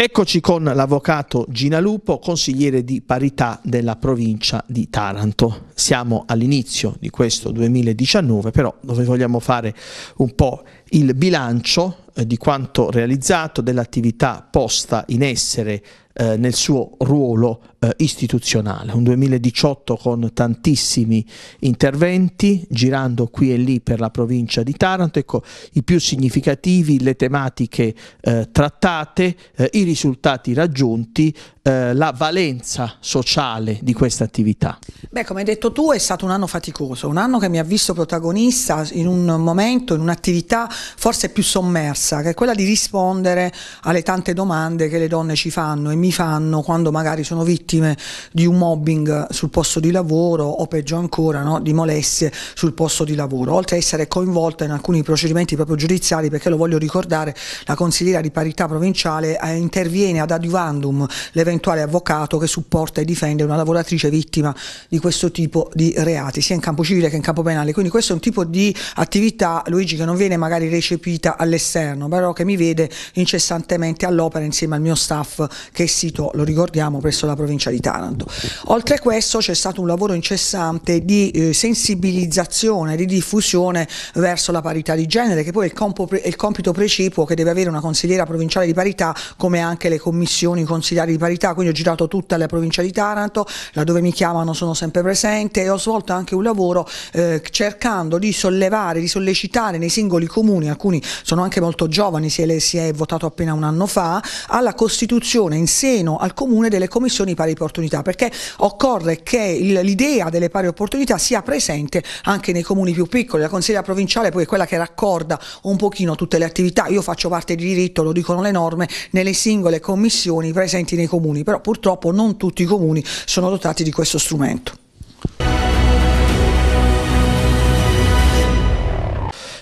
Eccoci con l'avvocato Gina Lupo, consigliere di parità della provincia di Taranto. Siamo all'inizio di questo 2019, però dove vogliamo fare un po' il bilancio eh, di quanto realizzato, dell'attività posta in essere eh, nel suo ruolo eh, istituzionale, un 2018 con tantissimi interventi girando qui e lì per la provincia di Taranto, ecco i più significativi, le tematiche eh, trattate, eh, i risultati raggiunti, eh, la valenza sociale di questa attività? Beh, come hai detto tu, è stato un anno faticoso, un anno che mi ha visto protagonista in un momento, in un'attività forse più sommersa, che è quella di rispondere alle tante domande che le donne ci fanno e mi fanno quando magari sono vittime vittime di un mobbing sul posto di lavoro o peggio ancora no, di molestie sul posto di lavoro, oltre a essere coinvolta in alcuni procedimenti proprio giudiziari perché lo voglio ricordare la consigliera di parità provinciale eh, interviene ad adiuvandum l'eventuale avvocato che supporta e difende una lavoratrice vittima di questo tipo di reati sia in campo civile che in campo penale, quindi questo è un tipo di attività Luigi che non viene magari recepita all'esterno però che mi vede incessantemente all'opera insieme al mio staff che è sito, lo ricordiamo, presso la provincia provincia di Taranto. Oltre a questo c'è stato un lavoro incessante di eh, sensibilizzazione, di diffusione verso la parità di genere, che poi è il, compo, è il compito precipuo che deve avere una consigliera provinciale di parità, come anche le commissioni consigliari di parità, quindi ho girato tutta la provincia di Taranto, laddove mi chiamano sono sempre presente e ho svolto anche un lavoro eh, cercando di sollevare, di sollecitare nei singoli comuni, alcuni sono anche molto giovani, si è, si è votato appena un anno fa, alla costituzione in seno al comune delle commissioni parità pari opportunità, perché occorre che l'idea delle pari opportunità sia presente anche nei comuni più piccoli. La consiglia provinciale poi è quella che raccorda un pochino tutte le attività. Io faccio parte di diritto, lo dicono le norme, nelle singole commissioni presenti nei comuni, però purtroppo non tutti i comuni sono dotati di questo strumento.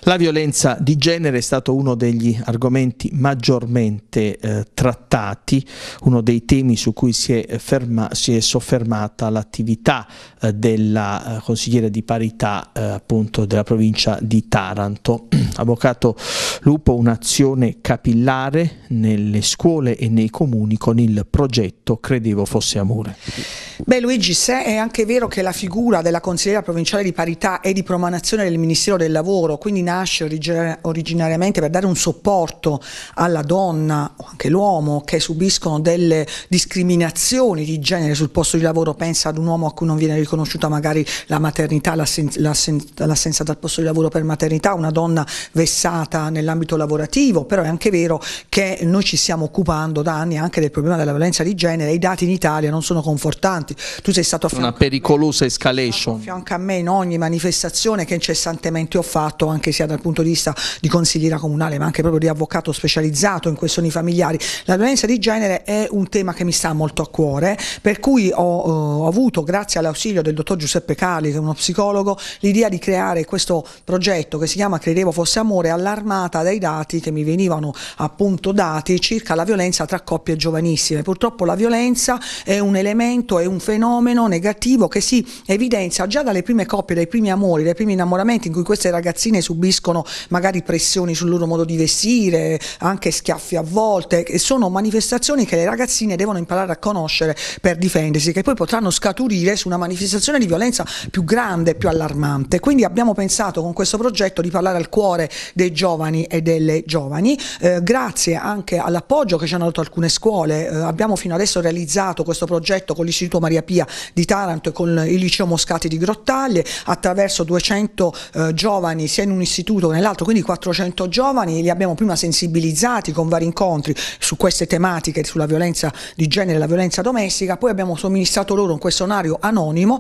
La violenza di genere è stato uno degli argomenti maggiormente eh, trattati, uno dei temi su cui si è, eh, ferma, si è soffermata l'attività eh, della eh, consigliera di parità eh, appunto della provincia di Taranto. Avvocato Lupo, un'azione capillare nelle scuole e nei comuni con il progetto Credevo fosse amore. Beh Luigi, se è anche vero che la figura della consigliera provinciale di parità è di promanazione del Ministero del Lavoro, quindi in nasce originariamente per dare un supporto alla donna o anche all'uomo che subiscono delle discriminazioni di genere sul posto di lavoro, pensa ad un uomo a cui non viene riconosciuta magari la maternità, l'assen- l'assen- l'assenza dal posto di lavoro per maternità, una donna vessata nell'ambito lavorativo, però è anche vero che noi ci stiamo occupando da anni anche del problema della violenza di genere i dati in Italia non sono confortanti. Tu sei stato a fianco, una pericolosa escalation. A fianco a me in ogni manifestazione che incessantemente ho fatto, anche se sia dal punto di vista di consigliera comunale ma anche proprio di avvocato specializzato in questioni familiari. La violenza di genere è un tema che mi sta molto a cuore, per cui ho, eh, ho avuto, grazie all'ausilio del dottor Giuseppe Cali, che è uno psicologo, l'idea di creare questo progetto che si chiama Credevo fosse amore, allarmata dai dati che mi venivano appunto dati circa la violenza tra coppie giovanissime. Purtroppo la violenza è un elemento, è un fenomeno negativo che si evidenzia già dalle prime coppie, dai primi amori, dai primi innamoramenti in cui queste ragazzine subiscono subiscono magari pressioni sul loro modo di vestire, anche schiaffi a volte, sono manifestazioni che le ragazzine devono imparare a conoscere per difendersi, che poi potranno scaturire su una manifestazione di violenza più grande, più allarmante. Quindi abbiamo pensato con questo progetto di parlare al cuore dei giovani e delle giovani, eh, grazie anche all'appoggio che ci hanno dato alcune scuole, eh, abbiamo fino adesso realizzato questo progetto con l'Istituto Maria Pia di Taranto e con il Liceo Moscati di Grottaglie, attraverso 200 eh, giovani sia in un istituto istituto che nell'altro, quindi 400 giovani li abbiamo prima sensibilizzati con vari incontri su queste tematiche, sulla violenza di genere e la violenza domestica, poi abbiamo somministrato loro un questionario anonimo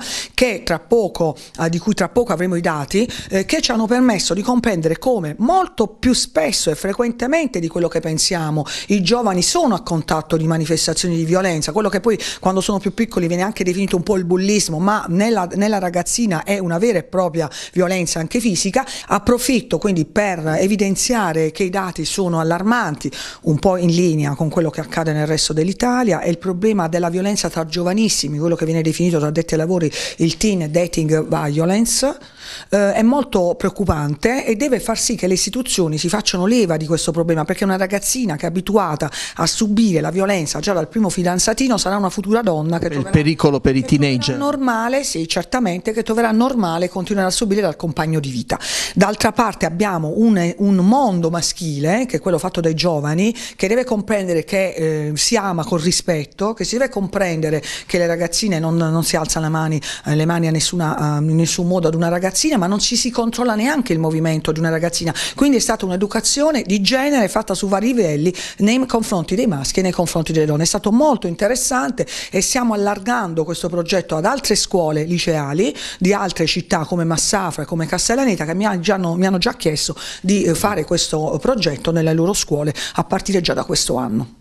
poco, eh, di cui tra poco avremo i dati, eh, che ci hanno permesso di comprendere come molto più spesso e frequentemente di quello che pensiamo i giovani sono a contatto di manifestazioni di violenza, quello che poi quando sono più piccoli viene anche definito un po' il bullismo, ma nella, nella ragazzina è una vera e propria violenza anche fisica, approfondire approfitto quindi per evidenziare che i dati sono allarmanti, un po' in linea con quello che accade nel resto dell'Italia, e il problema della violenza tra giovanissimi, quello che viene definito tra detti lavori il teen dating violence, eh, è molto preoccupante e deve far sì che le istituzioni si facciano leva di questo problema perché una ragazzina che è abituata a subire la violenza già dal primo fidanzatino sarà una futura donna che il troverà, pericolo per i teenager normale, sì certamente, che troverà normale continuare a subire dal compagno di vita. D'altra parte abbiamo un, un, mondo maschile, che è quello fatto dai giovani, che deve comprendere che eh, si ama con rispetto, che si deve comprendere che le ragazzine non, non si alzano le mani, eh, le mani a nessuna, eh, in nessun modo ad una ragazza ragazzina, ma non ci si controlla neanche il movimento di una ragazzina. Quindi è stata un'educazione di genere fatta su vari livelli nei confronti dei maschi e nei confronti delle donne. È stato molto interessante e stiamo allargando questo progetto ad altre scuole liceali di altre città come Massafra e come Castellaneta che mi, ha già, mi hanno già chiesto di eh, fare questo progetto nelle loro scuole a partire già da questo anno.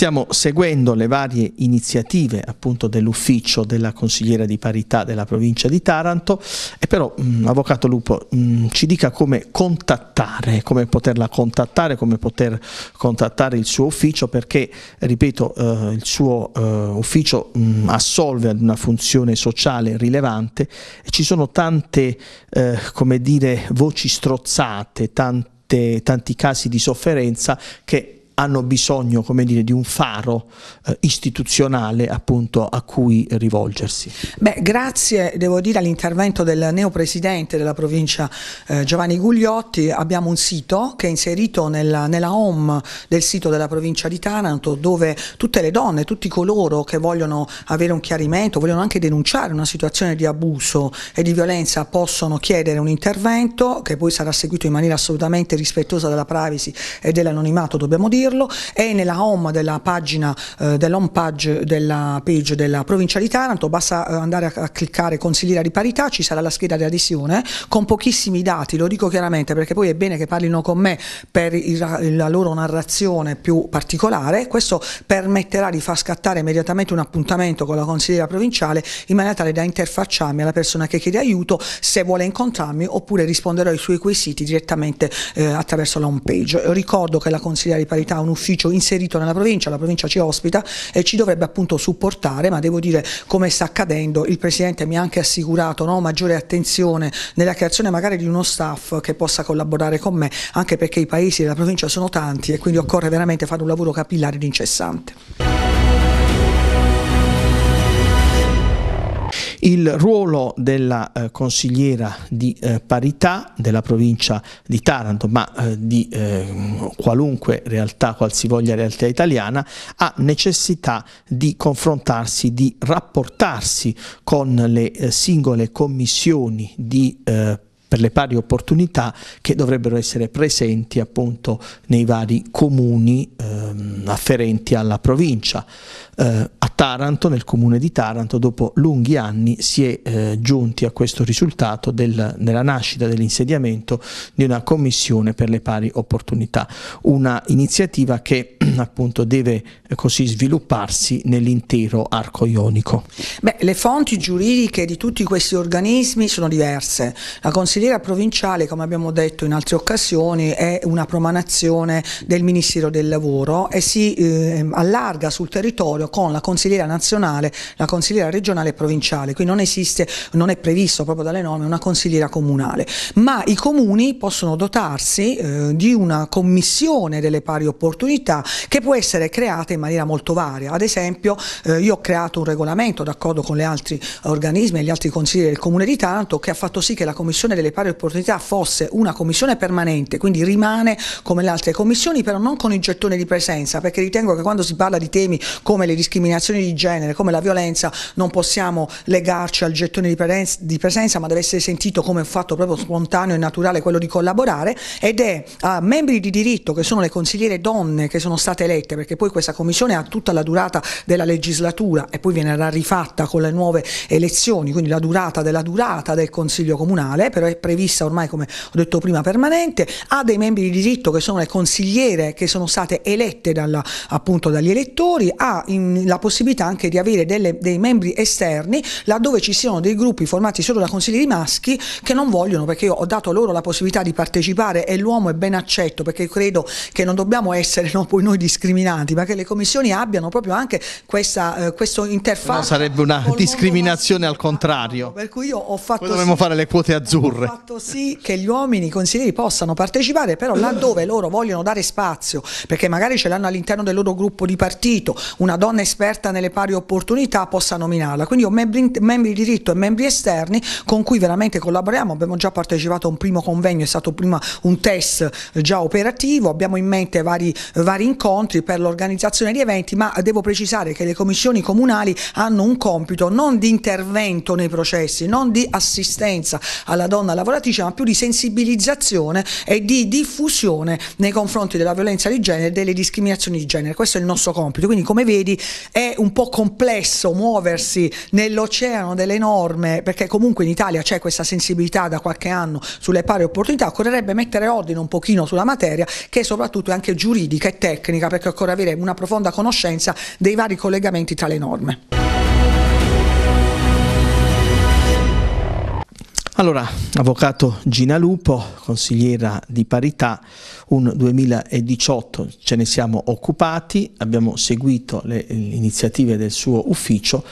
Stiamo seguendo le varie iniziative appunto dell'ufficio della consigliera di parità della provincia di Taranto e però mh, mm, Avvocato Lupo mh, mm, ci dica come contattare, come poterla contattare, come poter contattare il suo ufficio perché ripeto eh, il suo eh, ufficio mh, mm, assolve ad una funzione sociale rilevante e ci sono tante eh, come dire voci strozzate, tante, tanti casi di sofferenza che hanno bisogno dire, di un faro eh, istituzionale appunto a cui rivolgersi. Beh, grazie devo dire all'intervento del neopresidente della provincia eh, Giovanni Gugliotti abbiamo un sito che è inserito nella, nella home del sito della provincia di Taranto dove tutte le donne, tutti coloro che vogliono avere un chiarimento, vogliono anche denunciare una situazione di abuso e di violenza possono chiedere un intervento che poi sarà seguito in maniera assolutamente rispettosa della privacy e dell'anonimato dobbiamo dire dirlo, è nella home della pagina, eh, dell'home page della page della provincia di Taranto, basta eh, andare a, a cliccare consigliera di parità, ci sarà la scheda di adesione con pochissimi dati, lo dico chiaramente perché poi è bene che parlino con me per il, la loro narrazione più particolare, questo permetterà di far scattare immediatamente un appuntamento con la consigliera provinciale in maniera tale da interfacciarmi alla persona che chiede aiuto se vuole incontrarmi oppure risponderò ai suoi quesiti direttamente eh, attraverso la home page. Ricordo che la consigliera di parità un ufficio inserito nella provincia, la provincia ci ospita e ci dovrebbe appunto supportare, ma devo dire come sta accadendo, il Presidente mi ha anche assicurato no, maggiore attenzione nella creazione magari di uno staff che possa collaborare con me, anche perché i paesi della provincia sono tanti e quindi occorre veramente fare un lavoro capillare ed incessante. Il ruolo della eh, consigliera di eh, parità della provincia di Taranto, ma eh, di eh, qualunque realtà, qualsivoglia realtà italiana, ha necessità di confrontarsi, di rapportarsi con le eh, singole commissioni di eh, per le pari opportunità che dovrebbero essere presenti appunto nei vari comuni ehm, afferenti alla provincia. Eh, a Taranto, nel comune di Taranto, dopo lunghi anni si è eh, giunti a questo risultato del, nella nascita dell'insediamento di una commissione per le pari opportunità, una iniziativa che appunto deve eh, così svilupparsi nell'intero arco ionico. Beh, le fonti giuridiche di tutti questi organismi sono diverse. La Consigli consigliera provinciale, come abbiamo detto in altre occasioni, è una promanazione del Ministero del Lavoro e si eh, allarga sul territorio con la consigliera nazionale, la consigliera regionale e provinciale, Qui non esiste, non è previsto proprio dalle norme una consigliera comunale, ma i comuni possono dotarsi eh, di una commissione delle pari opportunità che può essere creata in maniera molto varia, ad esempio eh, io ho creato un regolamento d'accordo con gli altri organismi e gli altri consiglieri del comune di Taranto che ha fatto sì che la commissione delle delle pari opportunità fosse una commissione permanente, quindi rimane come le altre commissioni, però non con il gettone di presenza, perché ritengo che quando si parla di temi come le discriminazioni di genere, come la violenza, non possiamo legarci al gettone di presenza, ma deve essere sentito come un fatto proprio spontaneo e naturale quello di collaborare ed è a membri di diritto che sono le consigliere donne che sono state elette, perché poi questa commissione ha tutta la durata della legislatura e poi viene rifatta con le nuove elezioni, quindi la durata della durata del Consiglio Comunale, però è prevista ormai come ho detto prima permanente, ha dei membri di diritto che sono le consigliere che sono state elette dalla, appunto dagli elettori, ha in, la possibilità anche di avere delle, dei membri esterni laddove ci siano dei gruppi formati solo da consiglieri maschi che non vogliono perché io ho dato loro la possibilità di partecipare e l'uomo è ben accetto perché credo che non dobbiamo essere no, poi noi discriminanti ma che le commissioni abbiano proprio anche questa, eh, questo interfaccia. No, sarebbe una discriminazione al contrario. Per cui io ho fatto... Poi dovremmo sì. fare le quote azzurre fatto sì che gli uomini, consiglieri, possano partecipare, però laddove loro vogliono dare spazio, perché magari ce l'hanno all'interno del loro gruppo di partito, una donna esperta nelle pari opportunità possa nominarla. Quindi ho membri, membri di diritto e membri esterni con cui veramente collaboriamo, abbiamo già partecipato a un primo convegno, è stato prima un test eh, già operativo, abbiamo in mente vari, eh, vari incontri per l'organizzazione di eventi, ma devo precisare che le commissioni comunali hanno un compito non di intervento nei processi, non di assistenza alla donna donna lavoratrice, ma più di sensibilizzazione e di diffusione nei confronti della violenza di genere e delle discriminazioni di genere. Questo è il nostro compito. Quindi, come vedi, è un po' complesso muoversi nell'oceano delle norme, perché comunque in Italia c'è questa sensibilità da qualche anno sulle pari opportunità. Occorrerebbe mettere ordine un pochino sulla materia, che soprattutto è anche giuridica e tecnica, perché occorre avere una profonda conoscenza dei vari collegamenti tra le norme. Allora, avvocato Gina Lupo, consigliera di parità, un 2018 ce ne siamo occupati, abbiamo seguito le iniziative del suo ufficio,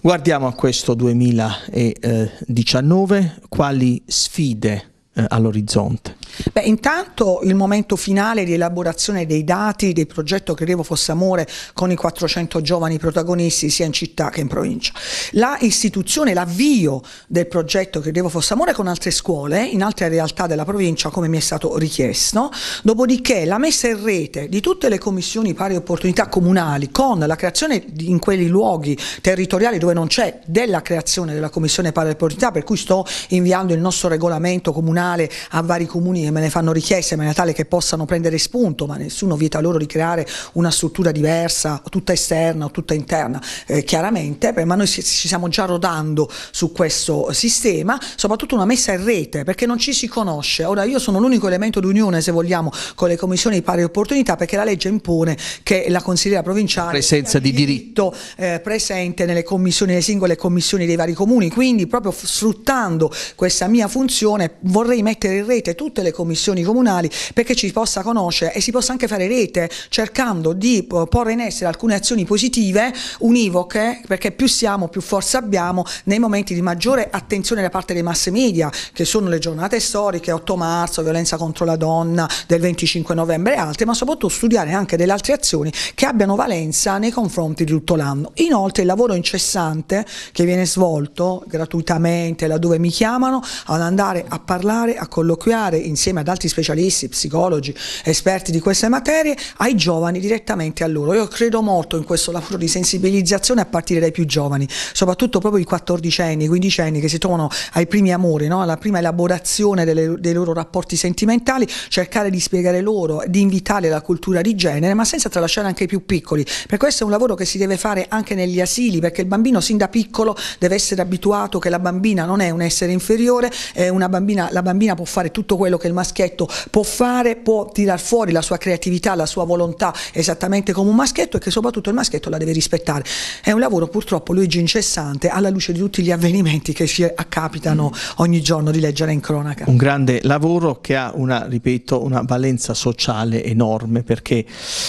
guardiamo a questo 2019, quali sfide eh, all'orizzonte? Beh, intanto il momento finale di elaborazione dei dati del progetto Credevo Fosse Amore con i 400 giovani protagonisti sia in città che in provincia. La istituzione, l'avvio del progetto Credevo Fosse Amore con altre scuole in altre realtà della provincia come mi è stato richiesto, dopodiché la messa in rete di tutte le commissioni pari opportunità comunali con la creazione in quei luoghi territoriali dove non c'è della creazione della commissione pari opportunità per cui sto inviando il nostro regolamento comunale a vari comuni me ne fanno richieste in maniera tale che possano prendere spunto, ma nessuno vieta loro di creare una struttura diversa, tutta esterna o tutta interna, eh, chiaramente, ma noi ci stiamo già rodando su questo sistema, soprattutto una messa in rete, perché non ci si conosce. Ora io sono l'unico elemento d'unione, se vogliamo, con le commissioni di pari opportunità, perché la legge impone che la consigliera provinciale presenza di diritto, diritto eh, presente nelle commissioni, nelle singole commissioni dei vari comuni, quindi proprio sfruttando questa mia funzione vorrei mettere in rete tutte le commissioni comunali perché ci possa conoscere e si possa anche fare rete cercando di eh, porre in essere alcune azioni positive, univoche, perché più siamo più forza abbiamo nei momenti di maggiore attenzione da parte dei mass media, che sono le giornate storiche, 8 marzo, violenza contro la donna del 25 novembre e altre, ma soprattutto studiare anche delle altre azioni che abbiano valenza nei confronti di tutto l'anno. Inoltre il lavoro incessante che viene svolto gratuitamente laddove mi chiamano ad andare a parlare, a colloquiare in insieme ad altri specialisti, psicologi, esperti di queste materie, ai giovani direttamente a loro. Io credo molto in questo lavoro di sensibilizzazione a partire dai più giovani, soprattutto proprio i quattordicenni, i quindicenni che si trovano ai primi amori, no? alla prima elaborazione delle, dei loro rapporti sentimentali, cercare di spiegare loro, di invitare la cultura di genere, ma senza tralasciare anche i più piccoli. Per questo è un lavoro che si deve fare anche negli asili, perché il bambino sin da piccolo deve essere abituato che la bambina non è un essere inferiore, una bambina, la bambina può fare tutto quello che che il maschietto può fare, può tirar fuori la sua creatività, la sua volontà esattamente come un maschietto e che soprattutto il maschietto la deve rispettare. È un lavoro purtroppo Luigi incessante alla luce di tutti gli avvenimenti che ci accapitano ogni giorno di leggere in cronaca. Un grande lavoro che ha una, ripeto, una valenza sociale enorme perché,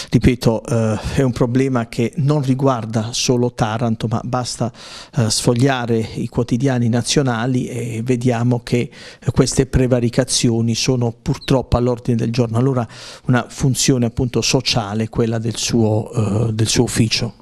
ripeto, eh, è un problema che non riguarda solo Taranto ma basta eh, sfogliare i quotidiani nazionali e vediamo che eh, queste prevaricazioni sono sono purtroppo all'ordine del giorno, allora una funzione appunto sociale quella del suo, eh, del suo ufficio.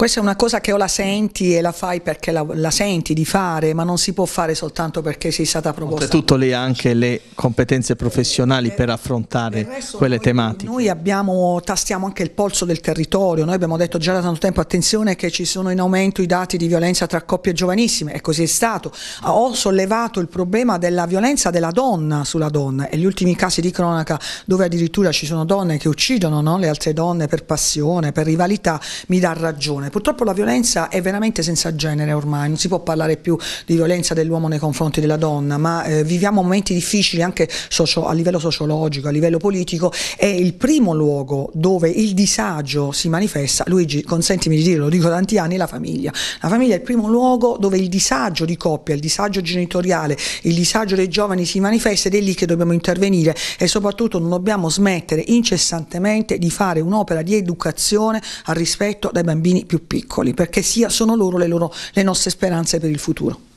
Questa è una cosa che o la senti e la fai perché la, la senti di fare, ma non si può fare soltanto perché sei stata proposta. Soprattutto lei ha anche le competenze professionali eh, per affrontare quelle noi, tematiche. Noi abbiamo, tastiamo anche il polso del territorio, noi abbiamo detto già da tanto tempo attenzione che ci sono in aumento i dati di violenza tra coppie giovanissime e così è stato. Ho sollevato il problema della violenza della donna sulla donna e gli ultimi casi di cronaca dove addirittura ci sono donne che uccidono no? le altre donne per passione, per rivalità, mi dà ragione Purtroppo la violenza è veramente senza genere ormai, non si può parlare più di violenza dell'uomo nei confronti della donna, ma eh, viviamo momenti difficili anche socio, a livello sociologico, a livello politico e il primo luogo dove il disagio si manifesta, Luigi consentimi di dirlo, lo dico da tanti anni, è la famiglia. La famiglia è il primo luogo dove il disagio di coppia, il disagio genitoriale, il disagio dei giovani si manifesta ed è lì che dobbiamo intervenire e soprattutto non dobbiamo smettere incessantemente di fare un'opera di educazione al rispetto dai bambini più più piccoli, perché sia sono loro le, loro, le nostre speranze per il futuro.